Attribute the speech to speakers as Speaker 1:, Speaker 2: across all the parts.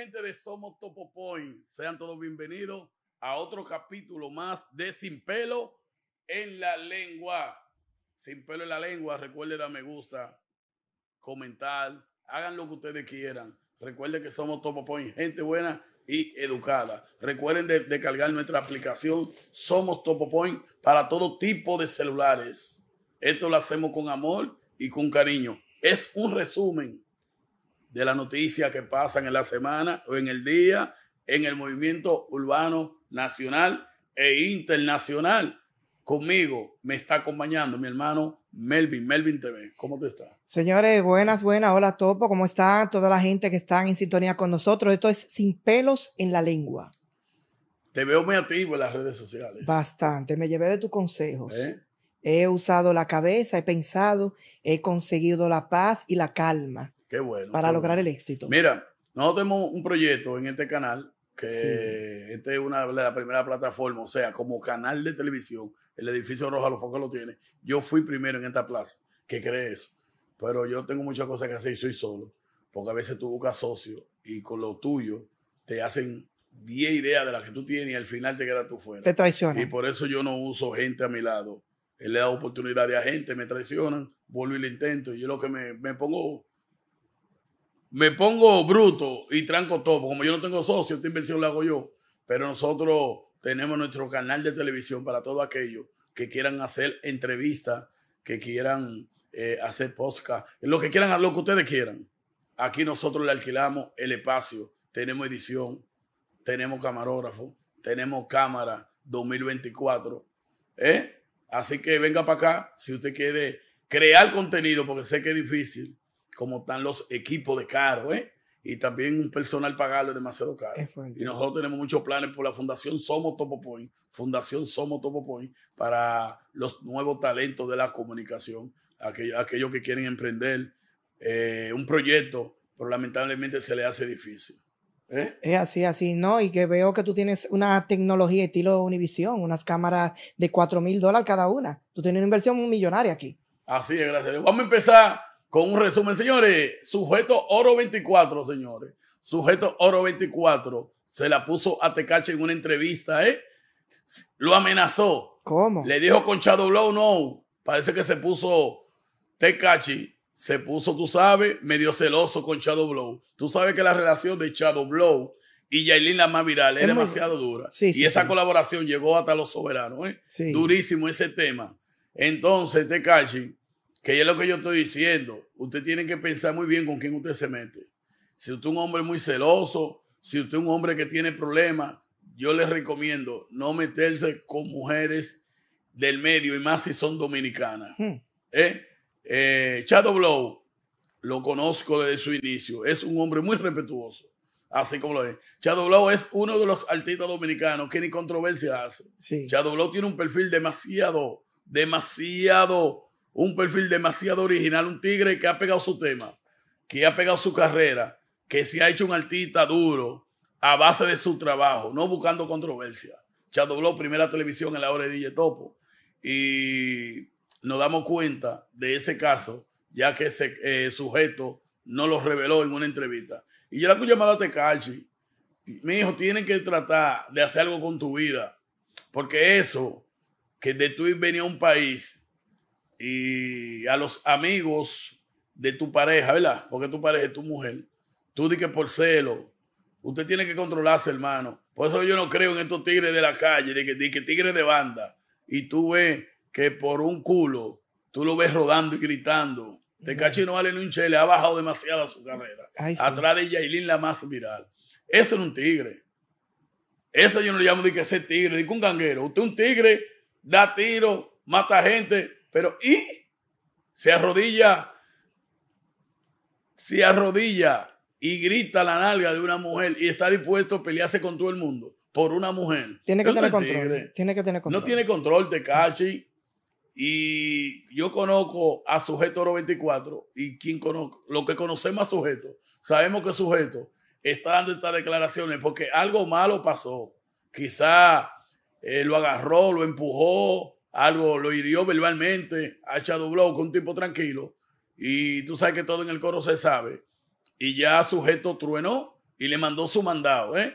Speaker 1: gente de Somos Topo Point, sean todos bienvenidos a otro capítulo más de Sin Pelo en la Lengua. Sin Pelo en la Lengua, recuerden dar me gusta, comentar, hagan lo que ustedes quieran. Recuerden que somos Topo Point, gente buena y educada. Recuerden de, cargar nuestra aplicación Somos Topo Point para todo tipo de celulares. Esto lo hacemos con amor y con cariño. Es un resumen de las noticias que pasan en la semana o en el día en el movimiento urbano nacional e internacional. Conmigo me está acompañando mi hermano Melvin, Melvin TV. ¿Cómo te está?
Speaker 2: Señores, buenas, buenas. Hola, Topo. ¿Cómo está Toda la gente que está en sintonía con nosotros. Esto es Sin pelos en la lengua.
Speaker 1: Te veo muy activo en las redes sociales.
Speaker 2: Bastante. Me llevé de tus consejos. ¿Eh? He usado la cabeza, he pensado, he conseguido la paz y la calma.
Speaker 1: Qué bueno. Para lograr el
Speaker 2: éxito. Mira,
Speaker 1: nosotros tenemos un proyecto en este canal que esta es una de las primeras plataformas, o sea, como canal de televisión, el edificio Roja Los Focos lo tiene. Yo fui primero en esta plaza, que cree eso. Pero yo tengo muchas cosas que hacer y soy solo, porque a veces tú buscas socios y con lo tuyo te hacen 10 ideas de las que tú tienes y al final te quedas tú fuera. Te traicionan. Y por eso yo no uso gente a mi lado. Él le da oportunidad a gente, me traicionan, vuelvo y lo intento. Y yo lo que me, me pongo me pongo bruto y tranco todo. Como yo no tengo socio, esta inversión la hago yo. Pero nosotros tenemos nuestro canal de televisión para todos aquellos que quieran hacer entrevistas, que quieran eh, hacer podcast, lo que quieran, lo que ustedes quieran. Aquí nosotros le alquilamos el espacio. Tenemos edición, tenemos camarógrafo, tenemos cámara 2024. ¿eh? Así que venga para acá si usted quiere crear contenido, porque sé que es difícil como están los equipos de caro, ¿eh? Y también un personal pagarlo es demasiado caro. y nosotros tenemos muchos planes por la Fundación Somos Topo Point, Fundación Somos Topo Point, para los nuevos talentos de la comunicación, aquellos, que quieren emprender eh, un proyecto, pero lamentablemente se le hace difícil. ¿eh?
Speaker 2: Es así, así, ¿no? Y que veo que tú tienes una tecnología estilo Univisión, unas cámaras de 4 mil dólares cada una. Tú tienes una inversión millonaria aquí.
Speaker 1: Así es, gracias. Vamos a empezar con un resumen, señores. Sujeto Oro 24, señores. Sujeto Oro 24 se la puso a Tecache en una entrevista, ¿eh? Lo amenazó. ¿Cómo? Le dijo con Shadow Blow, no. Parece que se puso Tecachi, se puso, tú sabes, medio celoso con Shadow Blow. Tú sabes que la relación de Shadow Blow y Yailin la más viral es, demasiado dura. Sí, y esa colaboración llegó hasta los soberanos, ¿eh? Durísimo ese tema. Entonces, Tecachi que es lo que yo estoy diciendo. Usted tiene que pensar muy bien con quién usted se mete. Si usted es un hombre muy celoso, si usted es un hombre que tiene problemas, yo les recomiendo no meterse con mujeres del medio y más si son dominicanas. Hmm. ¿Eh? eh Blow, lo conozco desde su inicio. Es un hombre muy respetuoso, así como lo es. Chado Blow es uno de los artistas dominicanos que ni controversia hace. Chado Blow tiene un perfil demasiado, demasiado un perfil demasiado original, un tigre que ha pegado su tema, que ha pegado su carrera, que se ha hecho un artista duro a base de su trabajo, no buscando controversia. Ya primera televisión en la hora de DJ Topo y nos damos cuenta de ese caso, ya que ese eh, sujeto no lo reveló en una entrevista. Y yo le hago llamado a Tecachi. Este mi hijo, tiene que tratar de hacer algo con tu vida, porque eso, que de tu venía a un país y a los amigos de tu pareja, ¿verdad? Porque tu pareja es tu mujer. Tú di que por celo. Usted tiene que controlarse, hermano. Por eso yo no creo en estos tigres de la calle, de que, que tigres de banda. Y tú ves que por un culo, tú lo ves rodando y gritando. Te cachino vale ni un chele, ha bajado demasiado su carrera. Atrás de Yailin, la más viral. Eso es un tigre. Eso yo no le llamo de que ese tigre, de que un ganguero. Usted un tigre, da tiro, mata gente, pero y se arrodilla, se arrodilla y grita la nalga de una mujer y está dispuesto a pelearse con todo el mundo por una mujer.
Speaker 2: Tiene que tener control. Tiene que tener control. No
Speaker 1: tiene control Cachi. Y yo conozco a Sujeto Oro 24 y quien conozco, lo que conocemos a Sujeto, sabemos que Sujeto está dando estas declaraciones porque algo malo pasó. Quizá eh, lo agarró, lo empujó, algo, lo hirió verbalmente, ha echado blow con un tipo tranquilo. Y tú sabes que todo en el coro se sabe. Y ya sujeto truenó y le mandó su mandado. ¿eh?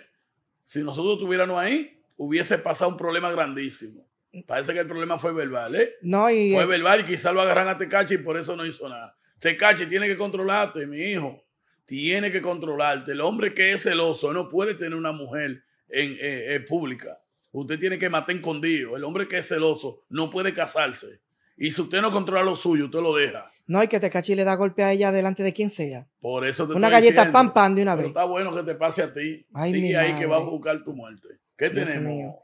Speaker 1: Si nosotros estuviéramos ahí, hubiese pasado un problema grandísimo. Parece que el problema fue verbal, ¿eh? No, y... Eh, fue verbal y quizás lo agarran a Tecachi y por eso no hizo nada. Tecachi tiene que controlarte, mi hijo. Tiene que controlarte. El hombre que es celoso no puede tener una mujer en, eh, eh, pública. Usted tiene que matar escondido. El hombre que es celoso no puede casarse. Y si usted no controla lo suyo, usted lo deja.
Speaker 2: No, hay que te cachi le da golpe a ella delante de quien sea.
Speaker 1: Por eso te Una galleta pan pan de una vez. está bueno que te pase a ti. Ay, Sigue ahí que va a buscar tu muerte. ¿Qué tenemos,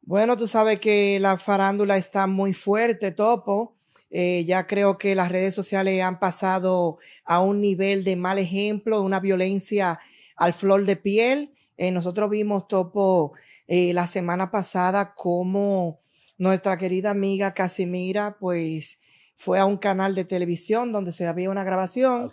Speaker 2: Bueno, tú sabes que la farándula está muy fuerte, Topo. Eh, ya creo que las redes sociales han pasado a un nivel de mal ejemplo, una violencia al flor de piel. Eh, nosotros vimos, Topo, eh, la semana pasada cómo nuestra querida amiga Casimira, pues, fue a un canal de televisión donde se había una grabación.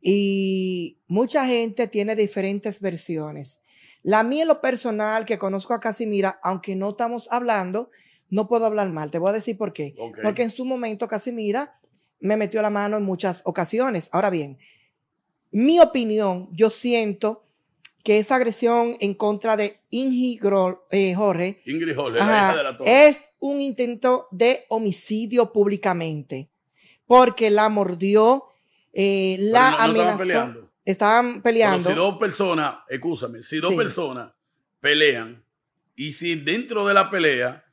Speaker 2: Y mucha gente tiene diferentes versiones. La mía en lo personal, que conozco a Casimira, aunque no estamos hablando, no puedo hablar mal. Te voy a decir por qué. Porque en su momento Casimira me metió la mano en muchas ocasiones. Ahora bien, mi opinión, yo siento que esa agresión en contra de eh, Jorge,
Speaker 1: Ingrid Jorge es
Speaker 2: un intento de homicidio públicamente, porque la mordió, eh, la amenazó. Estaban peleando. si
Speaker 1: dos personas, escúchame, si dos personas pelean y si dentro de la pelea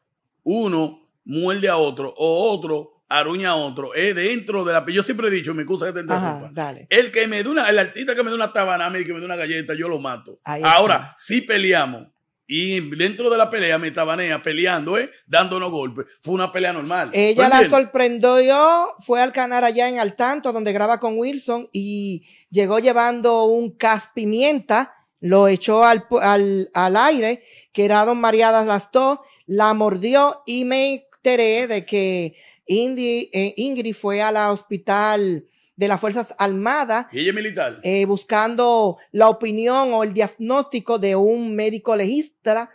Speaker 1: uno muerde a otro o otro aruña a otro, dentro de la... Yo siempre he dicho, me excusa que te interrumpa. el que me una, el artista que me da una tabana, y que me da una galleta, yo lo mato. Ahora, si peleamos y dentro de la pelea me tabanea peleando, eh, dándonos golpes. Fue una pelea normal. Ella la
Speaker 2: sorprendió sorprendió, fue al canal allá en Altanto, donde graba con Wilson, y llegó llevando un caspimienta, pimienta, lo echó al, aire, que era Don Mariadas las dos, la mordió y me enteré de que eh, Ingrid fue a la hospital de las Fuerzas Armadas.
Speaker 1: ¿Y militar?
Speaker 2: Eh, buscando la opinión o el diagnóstico de un médico legista.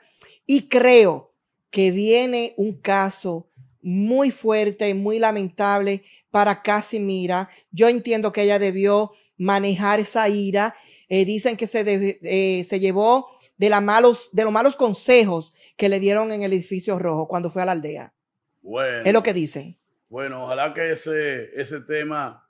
Speaker 2: Y creo que viene un caso muy fuerte, muy lamentable para Casimira. Yo entiendo que ella debió manejar esa ira. Eh, dicen que se, llevó de, los malos consejos que le dieron en el edificio rojo cuando fue a la aldea. Es lo que dicen.
Speaker 1: Bueno, ojalá que ese, ese tema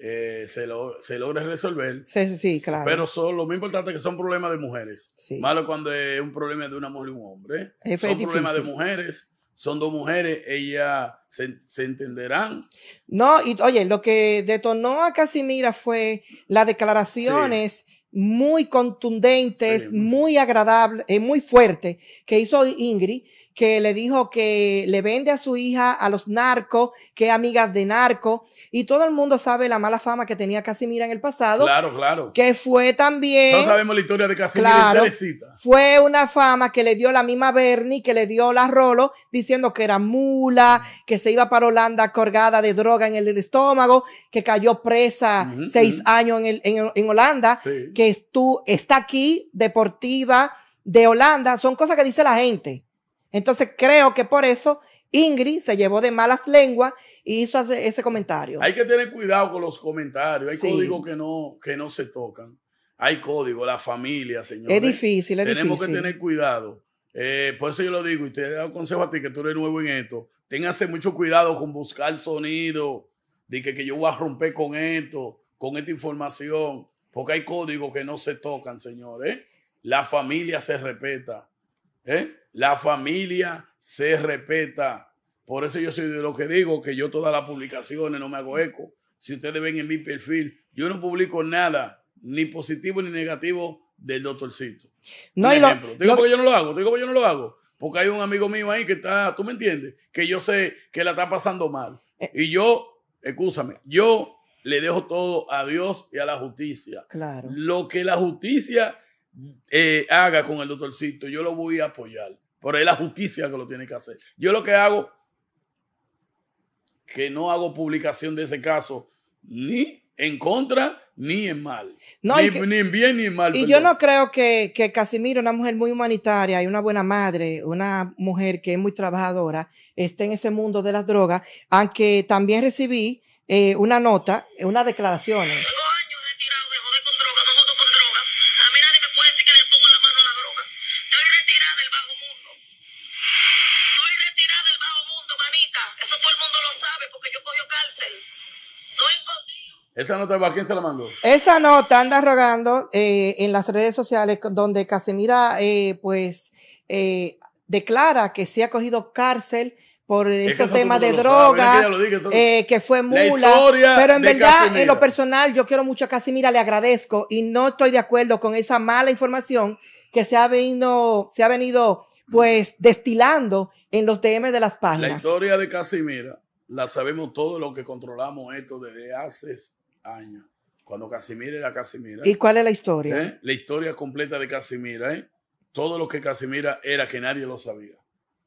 Speaker 1: eh, se, lo, logre resolver. Sí, sí, sí, claro. Pero son, lo más importante es que son problemas de mujeres. Malo cuando es un problema de una mujer y un hombre. son problemas de mujeres son dos mujeres, ellas se, entenderán.
Speaker 2: No, y oye, lo que detonó a Casimira fue las declaraciones muy contundentes, muy agradables, eh, muy fuertes que hizo Ingrid que le dijo que le vende a su hija a los narcos, que es amiga de narco, y todo el mundo sabe la mala fama que tenía Casimira en el pasado. Claro, claro. Que fue también... No sabemos
Speaker 1: la historia de Casimira claro,
Speaker 2: Fue una fama que le dio la misma Bernie, que le dio la Rolo, diciendo que era mula, que se iba para Holanda colgada de droga en el estómago, que cayó presa seis años en, en Holanda, que tú, está aquí, deportiva de Holanda, son cosas que dice la gente. Entonces creo que por eso Ingrid se llevó de malas lenguas y hizo ese comentario. Hay
Speaker 1: que tener cuidado con los comentarios. Hay códigos que no, que no se tocan. Hay códigos, la familia, señor. Es difícil, es Tenemos que tener cuidado. Eh, por eso yo lo digo y te consejo a ti que tú eres nuevo en esto. Téngase mucho cuidado con buscar sonido. De que, que yo voy a romper con esto, con esta información. Porque hay códigos que no se tocan, señores. ¿eh? La familia se respeta. ¿Eh? La familia se respeta. Por eso yo soy de lo que digo, que yo todas las publicaciones no me hago eco. Si ustedes ven en mi perfil, yo no publico nada, ni positivo ni negativo del doctorcito.
Speaker 2: No, hay ejemplo. digo
Speaker 1: yo no lo hago, digo porque yo no lo hago. Porque hay un amigo mío ahí que está, tú me entiendes, que yo sé que la está pasando mal. Eh. y yo, escúchame, yo le dejo todo a Dios y a la justicia. Claro. Lo que la justicia eh, haga con el doctorcito, yo lo voy a apoyar. Pero es la justicia que lo tiene que hacer. Yo lo que hago, que no hago publicación de ese caso, ni en contra ni en mal. No, ni, en bien ni en mal. Y yo no
Speaker 2: creo que, que Casimiro, una mujer muy humanitaria y una buena madre, una mujer que es muy trabajadora, esté en ese mundo de las drogas, aunque también recibí eh, una nota, una declaración.
Speaker 1: ¿Esa nota va? ¿Quién se la mandó? Esa nota
Speaker 2: anda rogando eh, en las redes sociales donde Casimira eh, pues, eh, declara que se ha cogido cárcel por ese esos temas de droga, que, fue mula. Pero en verdad, en lo personal, yo quiero mucho a Casimira, le agradezco y no estoy de acuerdo con esa mala información que se ha venido, se ha venido pues destilando en los DM de las páginas. La historia
Speaker 1: de Casimira la sabemos todos los que controlamos esto desde hace años. Cuando Casimira era Casimira. ¿Y cuál es la historia? ¿Eh? La historia completa de Casimira, ¿eh? Todo lo que Casimira era que nadie lo sabía.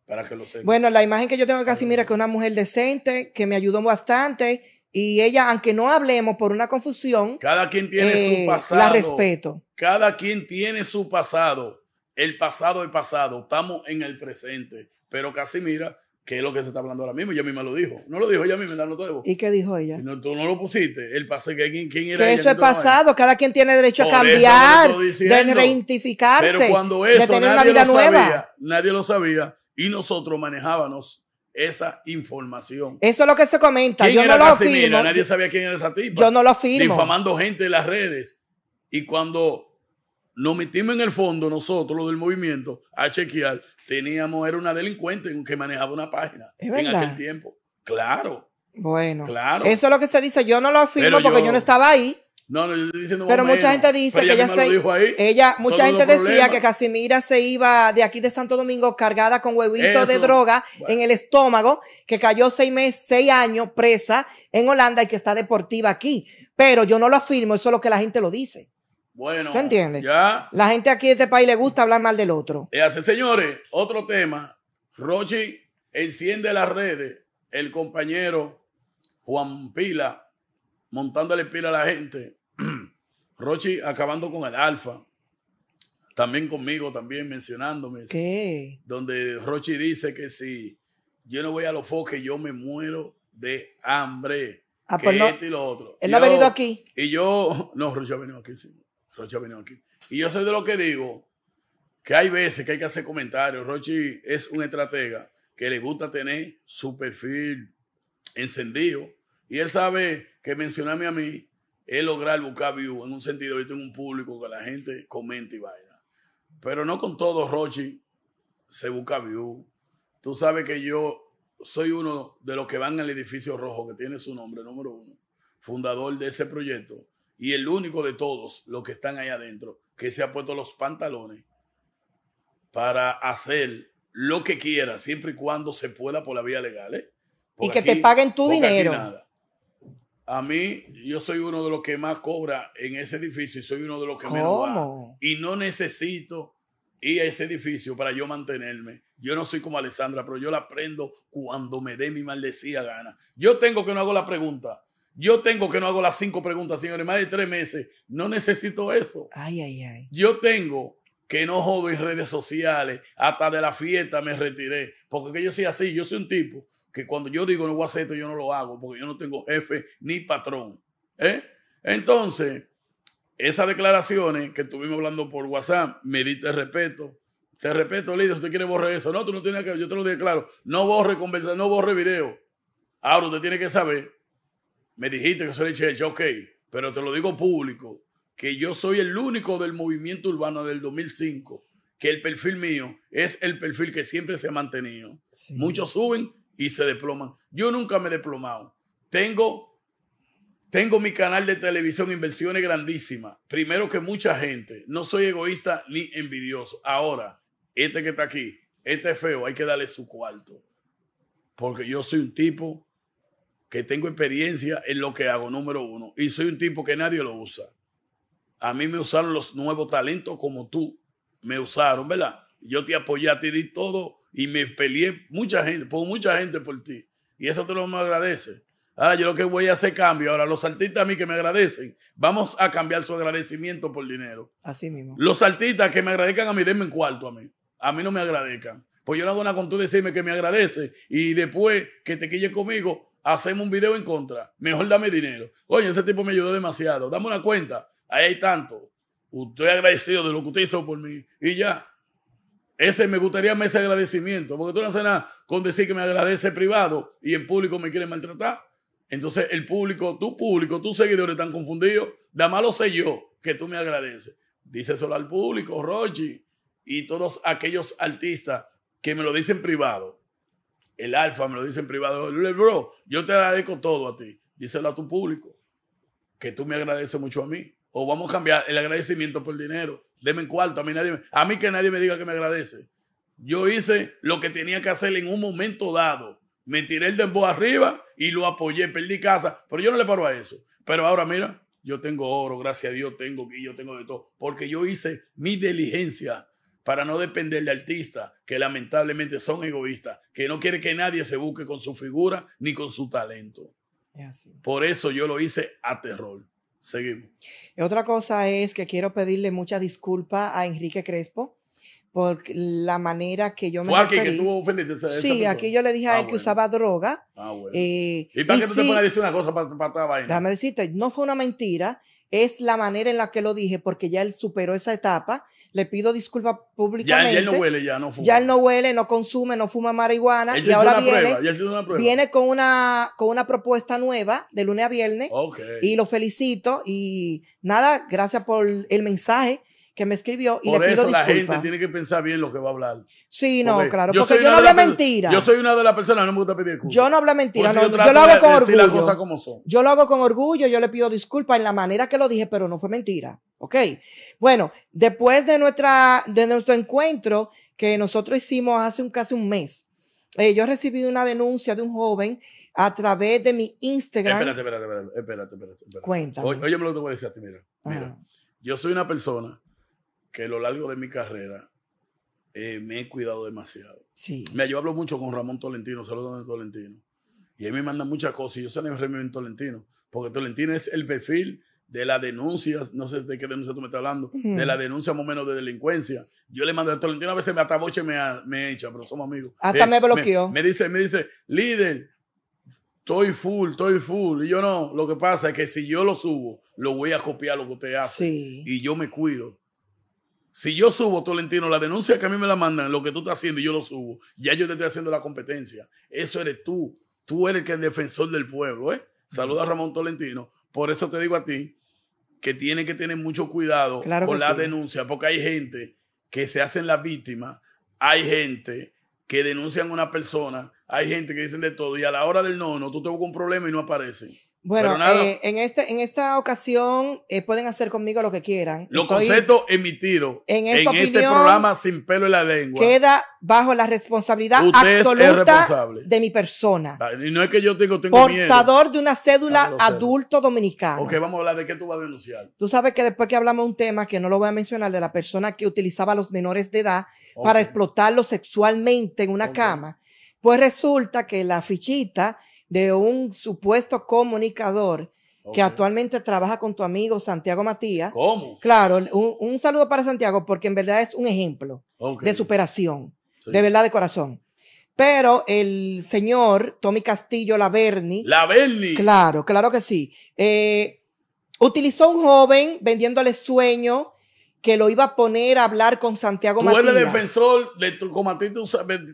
Speaker 1: Para que lo sepa. Bueno, la imagen que yo
Speaker 2: tengo de Casimira es que es una mujer decente, que me ayudó bastante. Y ella, aunque no hablemos por una confusión.
Speaker 1: Cada quien tiene su eh, pasado. La respeto. Cada quien tiene su pasado. El pasado es pasado. Estamos en el presente. Pero Casimira que es lo que se está hablando ahora mismo. Ella misma lo dijo. No lo dijo ella misma, lo lo debo. ¿Y qué dijo ella? tú no lo pusiste. El pase, que quién era que eso es pasado.
Speaker 2: Cada quien tiene derecho a cambiar, de reidentificarse. Pero cuando eso de tener nadie una vida lo nueva. sabía,
Speaker 1: nadie lo sabía y nosotros manejábamos esa información. Eso
Speaker 2: es lo que se comenta. Yo no lo afirmo. firmo. Nadie sabía
Speaker 1: quién era esa tipa. Yo no lo afirmo. Difamando gente en las redes. Y cuando nos metimos en el fondo nosotros, los del movimiento, a chequear. Teníamos, era una delincuente que manejaba una página en aquel tiempo. Claro. Bueno. Claro. Eso
Speaker 2: es lo que se dice. Yo no lo afirmo porque yo, no estaba ahí.
Speaker 1: No, no, yo estoy diciendo Pero mucha gente dice que ella, se,
Speaker 2: ella mucha gente decía que Casimira se iba de aquí de Santo Domingo cargada con huevitos de droga en el estómago, que cayó seis meses, seis años presa en Holanda y que está deportiva aquí. Pero yo no lo afirmo, eso es lo que la gente lo dice.
Speaker 1: Bueno. entiendes? Ya.
Speaker 2: La gente aquí de este país le gusta hablar mal del otro.
Speaker 1: Y así, señores, otro tema. Rochi enciende las redes. El compañero Juan Pila montándole pila a la gente. Rochi acabando con el alfa. También conmigo, también mencionándome.
Speaker 2: ¿Qué?
Speaker 1: Donde Rochi dice que si yo no voy a los foques, yo me muero de hambre. Ah, pues y lo otro. Él no ha venido aquí. Y yo, no, Rochi ha venido aquí, sí. Rochi Y yo soy de lo que digo, que hay veces que hay que hacer comentarios. Rochi es un estratega que le gusta tener su perfil encendido. Y él sabe que mencionarme a mí es lograr buscar view en un sentido. Yo tengo un público que la gente comenta y baila. Pero no con todo, Rochi, se busca view. Tú sabes que yo soy uno de los que van al edificio rojo, que tiene su nombre, número uno, fundador de ese proyecto y el único de todos los que están ahí adentro que se ha puesto los pantalones para hacer lo que quiera, siempre y cuando se pueda por la vía legal. ¿eh? Y que te paguen
Speaker 2: tu dinero.
Speaker 1: A mí, yo soy uno de los que más cobra en ese edificio y soy uno de los que menos Y no necesito ir a ese edificio para yo mantenerme. Yo no soy como Alessandra, pero yo la prendo cuando me dé mi maldecía gana. Yo tengo que no hago la pregunta. Yo tengo que no hago las cinco preguntas, señores, más de tres meses. No necesito eso. Ay, ay, ay. Yo tengo que no jodo en redes sociales. Hasta de la fiesta me retiré. Porque yo soy así. Yo soy un tipo que cuando yo digo no voy a hacer esto, yo no lo hago. Porque yo no tengo jefe ni patrón. ¿Eh? Entonces, esas declaraciones que estuvimos hablando por WhatsApp, me diste respeto. Te respeto, líder, usted quiere borrar eso. No, tú no tienes que, yo te lo declaro. No borre conversación, no borre video. Ahora usted tiene que saber me dijiste que soy el yo ok, pero te lo digo público, que yo soy el único del movimiento urbano del 2005, que el perfil mío es el perfil que siempre se ha mantenido. Muchos suben y se desploman. Yo nunca me he desplomado. Tengo, tengo mi canal de televisión, inversiones grandísimas. Primero que mucha gente. No soy egoísta ni envidioso. Ahora, este que está aquí, este es feo, hay que darle su cuarto. Porque yo soy un tipo que tengo experiencia en lo que hago, número uno. Y soy un tipo que nadie lo usa. A mí me usaron los nuevos talentos como tú. Me usaron, ¿verdad? Yo te apoyé, te di todo y me peleé mucha gente, por mucha gente por ti. Y eso te lo me agradece. ah yo lo que voy a hacer cambio. Ahora los artistas a mí que me agradecen, vamos a cambiar su agradecimiento por dinero. Así mismo. Los artistas que me agradezcan a mí, denme un cuarto a mí. A mí no me agradezcan. Pues yo no hago nada con tú decirme que me agradece y después que te quille conmigo, hacemos un video en contra. Mejor dame dinero. Oye, ese tipo me ayudó demasiado. Dame una cuenta. Ahí hay tanto. Estoy agradecido de lo que usted hizo por mí. Y ya. Ese me gustaría ese agradecimiento. Porque tú no haces nada con decir que me agradece privado y en público me quiere maltratar. Entonces, el público, tu público, tus seguidores están confundidos. Da lo sé yo que tú me agradeces. Dice solo al público, Rochi, y todos aquellos artistas que me lo dicen privado el alfa me lo dice en privado, bro, yo te agradezco todo a ti, díselo a tu público, que tú me agradeces mucho a mí. O vamos a cambiar el agradecimiento por el dinero. Deme en cuarto, a mí, nadie a mí que nadie me diga que me agradece. Yo hice lo que tenía que hacer en un momento dado. Me tiré el dembow arriba y lo apoyé, perdí casa, pero yo no le paro a eso. Pero ahora mira, yo tengo oro, gracias a Dios tengo yo tengo de todo, porque yo hice mi diligencia para no depender de artistas que lamentablemente son egoístas, que no quiere que nadie se busque con su figura ni con su talento. Por eso yo lo hice a terror. Seguimos.
Speaker 2: otra cosa es que quiero pedirle mucha disculpa a Enrique Crespo por la manera que yo me Fue alguien que estuvo
Speaker 1: ofendido. sí, aquí yo
Speaker 2: le dije a ah, él que usaba droga.
Speaker 1: Ah, bueno. Eh, ¿Y para que no te a decir una cosa para, esta vaina?
Speaker 2: Dame decirte, no fue una mentira es la manera en la que lo dije, porque ya él superó esa etapa. Le pido disculpas públicamente. Ya, él no huele, ya no fuma. Ya él no huele, no consume, no fuma marihuana. y ahora viene, viene con una, con una propuesta nueva de lunes a viernes. Y lo felicito. Y nada, gracias por el mensaje que me escribió y le pido eso la gente
Speaker 1: tiene que pensar bien lo que va a hablar. Sí, no, claro, porque yo no hablé mentira. Yo soy una de las personas, no me gusta pedir disculpas.
Speaker 2: Yo no hablo mentira, pues no, yo, lo hago con orgullo. Yo lo hago con orgullo, yo le pido disculpas en la manera que lo dije, pero no fue mentira, ¿ok? Bueno, después de, nuestra, de nuestro encuentro que nosotros hicimos hace un, casi un mes, eh, yo recibí una denuncia de un joven a través de mi Instagram. Espérate,
Speaker 1: espérate, espérate, espérate, espérate. Cuéntame. Oye, me lo que voy a decir a ti, mira, mira. Yo soy una persona que a lo largo de mi carrera eh, me he cuidado demasiado. Sí. Mira, yo hablo mucho con Ramón Tolentino, saludos a Tolentino. Y él me manda muchas cosas y yo salí en Tolentino, porque Tolentino es el perfil de las denuncia. no sé de qué denuncia tú me estás hablando, de la denuncia más o menos de delincuencia. Yo le mando a Tolentino, a veces me ataboche me, me echa, pero somos amigos. Hasta eh, me bloqueó. Me, dice, me dice, líder, estoy full, estoy full. Y yo no, lo que pasa es que si yo lo subo, lo voy a copiar lo que usted hace. Y yo me cuido. Si yo subo, Tolentino, la denuncia que a mí me la mandan, lo que tú estás haciendo y yo lo subo, ya yo te estoy haciendo la competencia. Eso eres tú. Tú eres el que es defensor del pueblo. ¿eh? Saluda a Ramón Tolentino. Por eso te digo a ti que tiene que tener mucho cuidado con la denuncia, porque hay gente que se hacen las víctimas, hay gente que denuncian a una persona, hay gente que dicen de todo, y a la hora del no, no, tú tengo un problema y no aparece bueno, eh,
Speaker 2: en, este, en esta ocasión eh, pueden hacer conmigo lo que quieran. Los conceptos
Speaker 1: emitidos en, este programa sin pelo en la lengua. Queda
Speaker 2: bajo la responsabilidad absoluta de mi persona.
Speaker 1: Ah, y no es que yo tengo, tengo Portador
Speaker 2: de una cédula ah, adulto dominicano. Ok, vamos
Speaker 1: a hablar de qué tú vas a denunciar.
Speaker 2: Tú sabes que después que hablamos de un tema que no lo voy a mencionar, de la persona que utilizaba a los menores de edad para explotarlos sexualmente en una cama, pues resulta que la fichita de un supuesto comunicador que actualmente trabaja con tu amigo Santiago Matías. ¿Cómo? Claro, un, saludo para Santiago porque en verdad es un ejemplo de superación, de verdad de corazón. Pero el señor Tommy Castillo Laverni. Laverni. Claro, claro que sí. Eh, utilizó a un joven vendiéndole sueño que lo iba a poner a hablar con Santiago Matías. Tú eres
Speaker 1: defensor de tu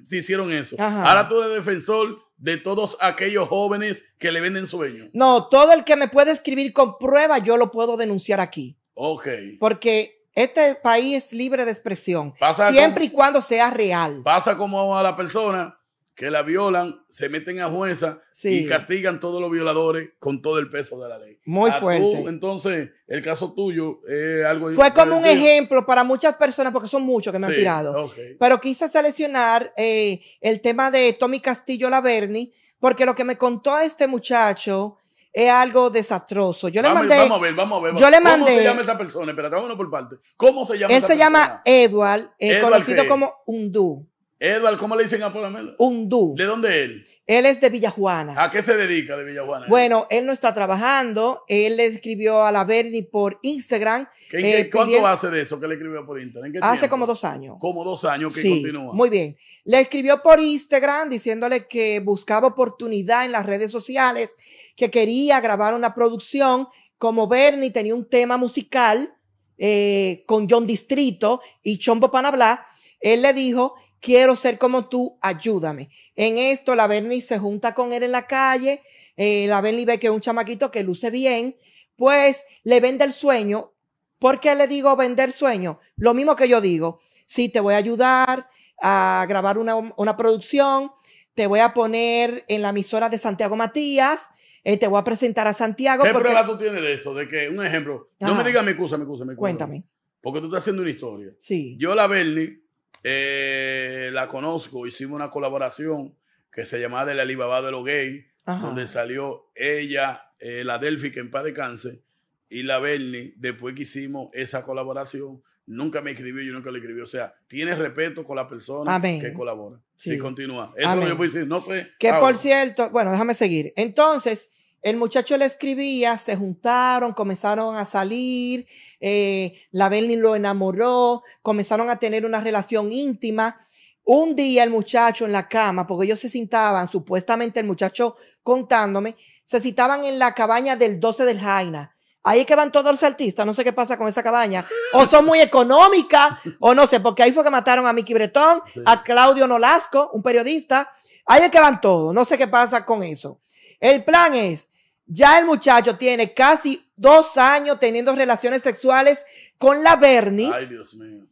Speaker 1: te hicieron eso. Ahora tú eres defensor de todos aquellos jóvenes que le venden sueños.
Speaker 2: No, todo el que me puede escribir con prueba, yo lo puedo denunciar aquí. Ok. Porque este país es libre de expresión. siempre y cuando sea real.
Speaker 1: Pasa como a la persona que la violan, se meten a jueza y castigan todos los violadores con todo el peso de la ley. Muy ah, fuerte. entonces, el caso tuyo es algo... Fue como un ejemplo
Speaker 2: para muchas personas, porque son muchos que me han tirado. Pero quise seleccionar eh, el tema de Tommy Castillo Laverni, porque lo que me contó este muchacho es algo desastroso. Yo le mandé... Vamos a ver, vamos a ver. Yo le mandé... ¿Cómo se llama
Speaker 1: esa persona? Espérate, vámonos por parte. ¿Cómo se llama esa se persona? llama
Speaker 2: Edward, llama eh, Edward conocido como Undú.
Speaker 1: Edward, ¿cómo le dicen a Polamelo? Du. ¿De dónde él?
Speaker 2: Él es de Villajuana.
Speaker 1: ¿A qué se dedica de Villajuana?
Speaker 2: Bueno, él no está trabajando. Él le escribió a la Bernie por Instagram. ¿Cuándo eh, ¿Cuánto hace
Speaker 1: de eso que le escribió por Instagram? hace como dos años. Como dos años que continúa.
Speaker 2: Muy bien. Le escribió por Instagram diciéndole que buscaba oportunidad en las redes sociales, que quería grabar una producción. Como Bernie tenía un tema musical eh, con John Distrito y Chombo Panablá, él le dijo quiero ser como tú, ayúdame. En esto, la Bernie se junta con él en la calle, eh, la Bernie ve que es un chamaquito que luce bien, pues le vende el sueño. ¿Por qué le digo vender sueño? Lo mismo que yo digo, sí, te voy a ayudar a grabar una, producción, te voy a poner en la emisora de Santiago Matías, eh, te voy a presentar a Santiago. ¿Qué porque... prueba
Speaker 1: tú tienes de eso? De que, un ejemplo, no me digas mi excusa, mi excusa, mi excusa. Cuéntame. Porque tú estás haciendo una historia. Sí. Yo la Bernie eh, la conozco, hicimos una colaboración que se llamaba De la Alibaba de los Gays, donde salió ella, eh, la Delphi, que en paz cáncer y la Bernie, después que hicimos esa colaboración, nunca me escribió, yo nunca le escribí. O sea, tiene respeto con la persona que colabora. Sí, continúa. Eso es lo que yo puedo decir, no sé. Que por
Speaker 2: cierto, bueno, déjame seguir. Entonces, el muchacho le escribía, se juntaron, comenzaron a salir, eh, la Belén lo enamoró, comenzaron a tener una relación íntima. Un día el muchacho en la cama, porque ellos se sintaban supuestamente el muchacho contándome, se citaban en la cabaña del 12 del Jaina. Ahí es que van todos los artistas, no sé qué pasa con esa cabaña. O son muy económicas, o no sé, porque ahí fue que mataron a Mickey Bretón, a Claudio Nolasco, un periodista. Ahí es que van todos, no sé qué pasa con eso. El plan es ya el muchacho tiene casi dos años teniendo relaciones sexuales con la Bernice. Ay, Dios mío.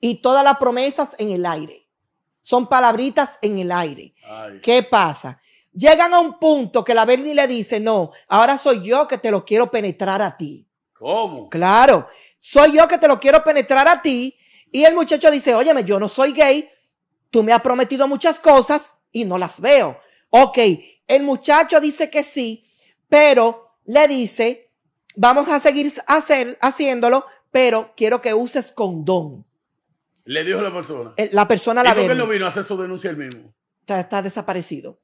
Speaker 2: Y todas las promesas en el aire. Son palabritas en el aire. ¿Qué pasa? Llegan a un punto que la bernie le dice, no, ahora soy yo que te lo quiero penetrar a ti. ¿Cómo? Claro, soy yo que te lo quiero penetrar a ti. Y el muchacho dice, óyeme, yo no soy gay, tú me has prometido muchas cosas y no las veo. Ok, el muchacho dice que sí, pero le dice, vamos a seguir hacer, haciéndolo, pero quiero que uses condón.
Speaker 1: Le dijo la persona. Eh, la persona la ve. ¿Por qué no vino a hacer su denuncia él mismo?
Speaker 2: Está, desaparecido.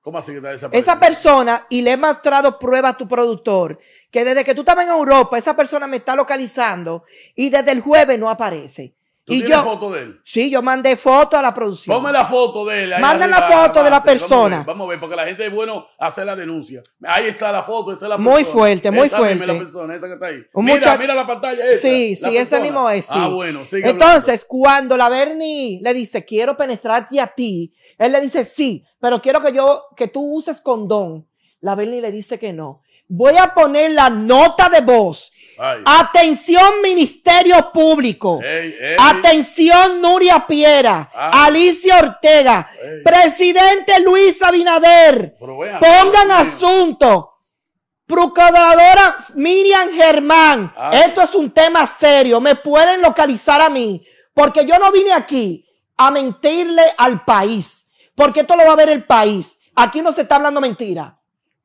Speaker 1: ¿Cómo así que está desaparecido? Esa
Speaker 2: persona, y le he mostrado prueba a tu productor, que desde que tú estabas en Europa, esa persona me está localizando y desde el jueves no aparece y yo, foto de él? Sí, yo mandé foto a la producción. Ponme la
Speaker 1: foto de él. Manda la foto de la persona. Vamos a, ver, porque la gente es bueno hacer la denuncia. Ahí está la foto, esa es la Muy fuerte, muy esa fuerte. la persona, esa que está ahí. Mira, mira la pantalla esa, Sí, sí, ese mismo es. Ah, bueno, sigue Entonces,
Speaker 2: cuando la Bernie le dice, quiero penetrarte a ti, él le dice, sí, pero quiero que yo, que tú uses condón. La Bernie le dice que no. Voy a poner la nota de voz Atención Ministerio Público. Atención Nuria Piera. Ah. Alicia Ortega. Presidente Luis Abinader.
Speaker 1: pongan
Speaker 2: asunto. Procuradora Miriam Germán. Ah. Esto es un tema serio. Me pueden localizar a mí. Porque yo no vine aquí a mentirle al país. Porque esto lo va a ver el país. Aquí no se está hablando mentira.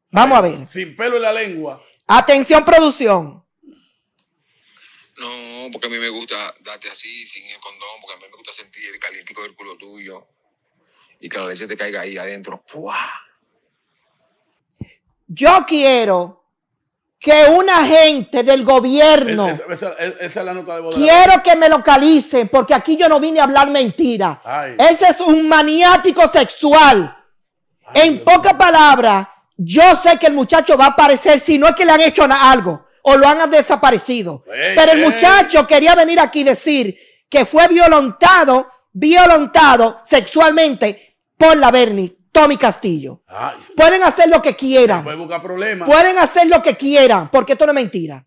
Speaker 2: Vamos a ver.
Speaker 1: Sin pelo en la lengua.
Speaker 2: Atención producción.
Speaker 1: No, porque a mí me gusta darte así, sin el condón, porque a mí me gusta sentir el calientico del culo tuyo. Y que la te caiga ahí adentro.
Speaker 2: Yo quiero que un agente del gobierno. esa,
Speaker 1: es la nota de Quiero que me
Speaker 2: localicen, porque aquí yo no vine a hablar mentira. Ese es un maniático sexual. en pocas palabras, yo sé que el muchacho va a aparecer si no es que le han hecho algo o lo han desaparecido.
Speaker 1: Pero el muchacho
Speaker 2: quería venir aquí y decir que fue violentado, violentado sexualmente por la Bernie, Tommy Castillo. pueden hacer lo que quieran. Pueden hacer lo que quieran, porque esto no es mentira.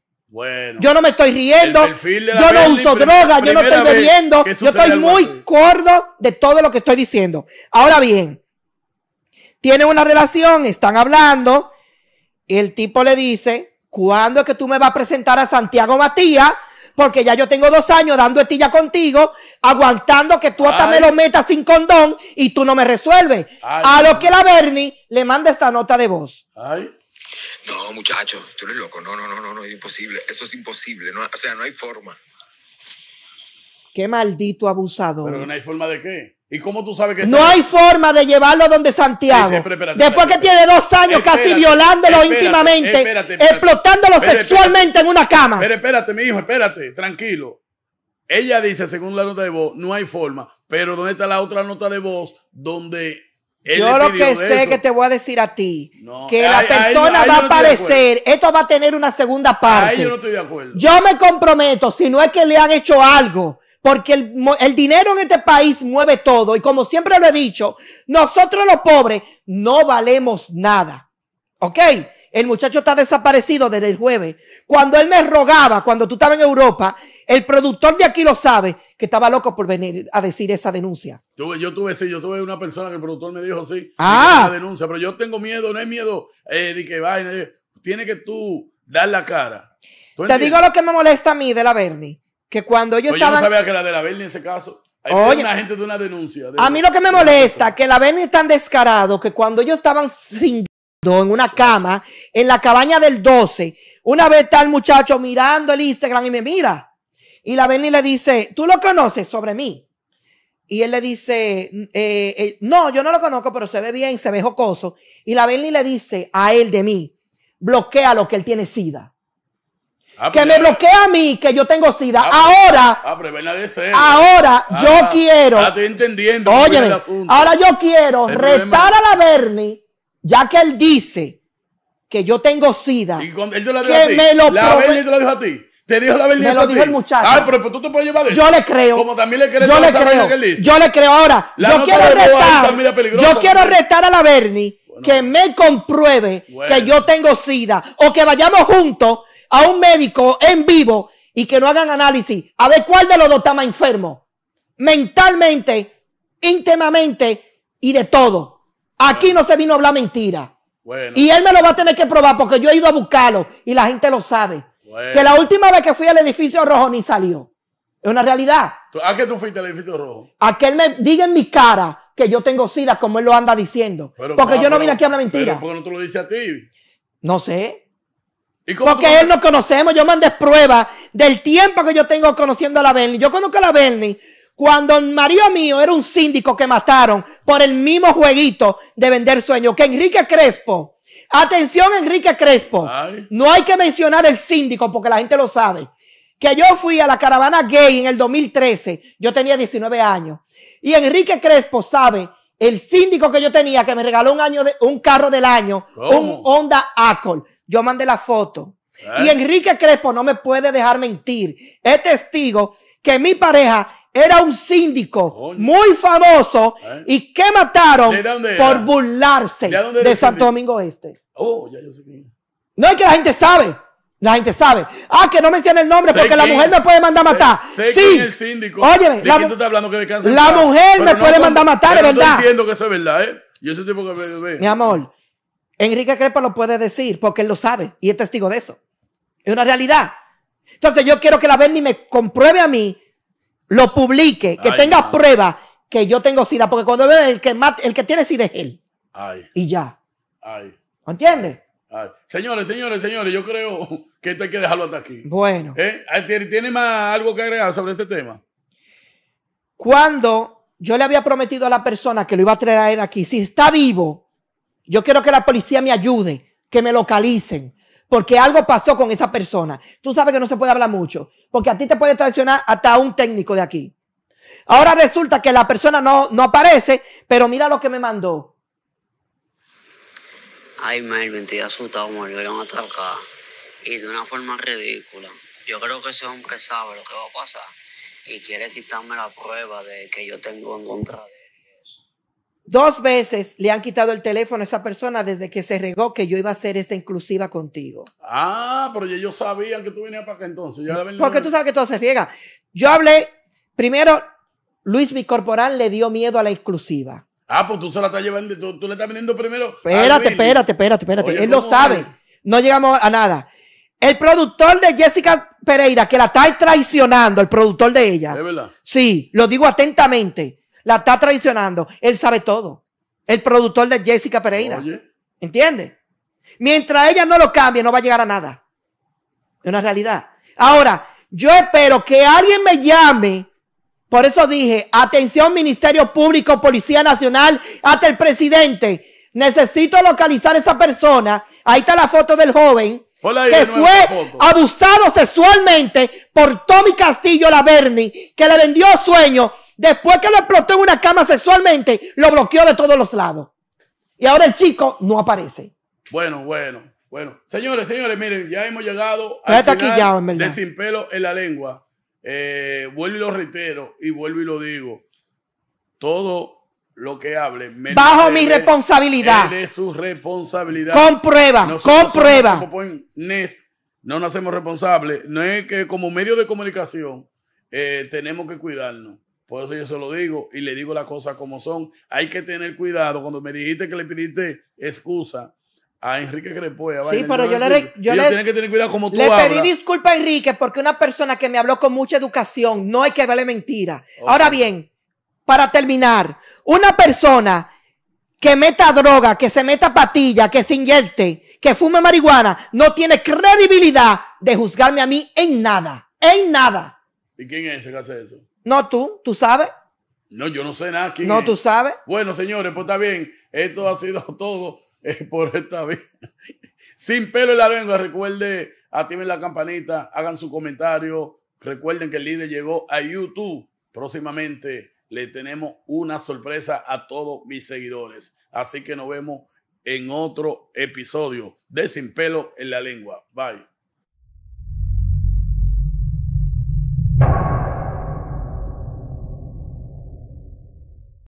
Speaker 2: yo no me estoy riendo, yo no uso droga, yo no estoy bebiendo, yo estoy muy cordo de todo lo que estoy diciendo. Ahora bien, tienen una relación, están hablando, el tipo le dice, ¿Cuándo es que tú me vas a presentar a Santiago Matías? Porque ya yo tengo dos años dando estilla contigo, aguantando que tú hasta me lo metas sin condón y tú no me resuelves. A lo que la Bernie le manda esta nota de voz.
Speaker 1: Ay. No, muchachos, tú eres loco. No, no, no, no, no, es imposible. Eso es imposible. o sea, no hay forma.
Speaker 2: Qué maldito abusador. Pero no
Speaker 1: hay forma de qué. ¿Y cómo tú sabes que No hay
Speaker 2: forma de llevarlo donde Santiago. Después que tiene dos años casi violándolo íntimamente, explotándolo sexualmente en una cama. Pero
Speaker 1: espérate, mi hijo, espérate, tranquilo. Ella dice, según la nota de voz, no hay forma. Pero ¿dónde está la otra nota de voz donde él yo lo que sé que
Speaker 2: te voy a decir a ti, que la persona va a aparecer, esto va a tener una segunda parte. Ay, yo no estoy de acuerdo. Yo me comprometo, si no es que le han hecho algo, porque el, dinero en este país mueve todo. Y como siempre lo he dicho, nosotros los pobres no valemos nada. ¿Ok? El muchacho está desaparecido desde el jueves. Cuando él me rogaba, cuando tú estabas en Europa, el productor de aquí lo sabe, que estaba loco por venir a decir esa denuncia.
Speaker 1: yo tuve, sí, yo tuve una persona que el productor me dijo, así. ah. denuncia, pero yo tengo miedo, no hay miedo eh, de que vaya. Eh, tiene que tú dar la cara. Te digo lo
Speaker 2: que me molesta a mí
Speaker 1: de la Bernie que cuando ellos Oye, estaban... Yo no sabía que era de la Berni en ese caso. Oye, gente de una denuncia. a mí lo que me molesta
Speaker 2: que la Berni es tan descarado que cuando ellos estaban sin en una cama, en la cabaña del 12, una vez está el muchacho mirando el Instagram y me mira. Y la Berni le dice, ¿tú lo conoces sobre mí? Y él le dice, mm, eh, eh, no, yo no lo conozco, pero se ve bien, se ve jocoso. Y la Berni le dice a él de mí, bloquea lo que él tiene sida. Ah, que me bloquea a mí, que yo tengo SIDA. Ah, ahora,
Speaker 1: ahora yo quiero. estoy entendiendo. Óyeme, ahora yo
Speaker 2: quiero retar a la Bernie, ya que él dice que yo tengo SIDA. Y
Speaker 1: con, él te que me lo La Bernie te lo dijo a ti. Te dijo la Bernie. Me lo dijo el muchacho. Ah, pero, pues tú te puedes llevar de Yo le creo. Como también le crees yo le creo. Que dice. Yo le creo ahora. yo quiero retar. Yo quiero retar
Speaker 2: a la Bernie que me compruebe que yo tengo SIDA o que vayamos juntos a un médico en vivo y que no hagan análisis a ver cuál de los dos está más enfermo, mentalmente, íntimamente y de todo. Aquí no se vino a hablar mentira. Y él me lo va a tener que probar porque yo he ido a buscarlo y la gente lo sabe. Que la última vez que fui al edificio rojo ni salió. Es una realidad.
Speaker 1: ¿A qué tú fuiste al edificio rojo?
Speaker 2: A que él me diga en mi cara que yo tengo sida, como él lo anda diciendo. porque yo no vine aquí a hablar mentira.
Speaker 1: ¿Por qué no te lo dice a ti?
Speaker 2: No sé. Porque él nos conocemos, yo mandé pruebas del tiempo que yo tengo conociendo a la Bernie. Yo conozco a la Bernie cuando Mario marido mío era un síndico que mataron por el mismo jueguito de vender sueños que Enrique Crespo. Atención, Enrique Crespo. No hay que mencionar el síndico porque la gente lo sabe. Que yo fui a la caravana gay en el 2013. Yo tenía 19 años. Y Enrique Crespo sabe el síndico que yo tenía que me regaló un, año de, un carro del año, un Honda Accord. Yo mandé la foto. ¿Eh? Y Enrique Crespo no me puede dejar mentir. Es testigo que mi pareja era un síndico muy famoso ¿Eh? y que mataron por burlarse de, Santo Domingo Este.
Speaker 1: Oh, ya yo sé
Speaker 2: No es que la gente sabe. La gente sabe. Ah, que no menciona el nombre porque la mujer me puede mandar a matar. sí. El
Speaker 1: síndico. la, tú estás hablando que descansa la mujer me puede mandar a matar, es verdad. estoy diciendo que eso es verdad, ¿eh? Yo soy tipo que me, Mi amor,
Speaker 2: Enrique Crepa lo puede decir porque él lo sabe y es testigo de eso. Es una realidad. Entonces yo quiero que la Bernie me compruebe a mí, lo publique, que tenga prueba que yo tengo sida, porque cuando veo el que el que tiene sida es él. Ay. Y ya. Ay. ¿Entiendes?
Speaker 1: Señores, señores, señores, yo creo que esto hay que dejarlo hasta aquí. Bueno. ¿Eh? Ah, ¿Tiene más algo que agregar sobre este tema? Cuando
Speaker 2: yo le había prometido a la persona que lo iba a traer aquí, si está vivo, yo quiero que la policía me ayude, que me localicen, porque algo pasó con esa persona. Tú sabes que no se puede hablar mucho, porque a ti te puede traicionar hasta un técnico de aquí. Ahora resulta que la persona no, no aparece, pero mira lo que me mandó Ay, Melvin, estoy asustado, me volvieron a atacar. Y de una forma ridícula. Yo creo que ese hombre sabe lo que va a pasar y quiere quitarme la prueba de que yo tengo en contra de Dos veces le han quitado el teléfono a esa persona desde que se regó que yo iba a hacer esta inclusiva contigo.
Speaker 1: Ah, pero yo sabía que tú venías para acá entonces. Porque tú sabes
Speaker 2: que todo se riega. Yo hablé, primero, Luis, mi corporal, le dio miedo a la inclusiva.
Speaker 1: Ah, pues tú se la estás llevando, tú, tú le estás vendiendo primero. Espérate,
Speaker 2: espérate, espérate, espérate. Él lo sabe. No llegamos a nada. El productor de Jessica Pereira, que la está traicionando, el productor de ella. Es verdad? Sí, lo digo atentamente. La está traicionando. Él sabe todo. El productor de Jessica Pereira. Oye. ¿Entiendes? Mientras ella no lo cambie, no va a llegar a nada. Es una realidad. Ahora, yo espero que alguien me llame por eso dije, atención Ministerio Público, Policía Nacional, hasta el presidente. Necesito localizar a esa persona. Ahí está la foto del joven
Speaker 1: que fue
Speaker 2: abusado sexualmente por Tommy Castillo Laverni, que le vendió sueño. Después que lo explotó en una cama sexualmente, lo bloqueó de todos los lados. Y ahora el chico no aparece.
Speaker 1: Bueno, bueno, bueno. Señores, señores, miren, ya hemos llegado a... Sin pelo en la lengua. Eh, vuelvo y lo reitero y vuelvo y lo digo. Todo lo que hable. Bajo mi responsabilidad. De su responsabilidad. comprueba prueba, no nos hacemos responsables. No es que como medio de comunicación eh, tenemos que cuidarnos. Por eso yo se lo digo y le digo las cosas como son. Hay que tener cuidado. Cuando me dijiste que le pidiste excusa a Enrique le sí, pero yo le, yo le que tener cuidado como tú Le pedí
Speaker 2: disculpa a Enrique porque una persona que me habló con mucha educación, no hay que darle mentira. Ahora bien, para terminar, una persona que meta droga, que se meta patilla, que se inyecte, que fume marihuana, no tiene credibilidad de juzgarme a mí en nada, en nada.
Speaker 1: ¿Y quién es ese que hace eso?
Speaker 2: No tú, tú sabes.
Speaker 1: No, yo no sé nada. ¿Quién no, tú sabes. Bueno, señores, pues está bien. Esto ha sido todo por esta vez. Sin pelo en la lengua, recuerde, activen la campanita, hagan su comentario. Recuerden que el líder llegó a YouTube. Próximamente le tenemos una sorpresa a todos mis seguidores. Así que nos vemos en otro episodio de Sin pelo en la lengua. Bye.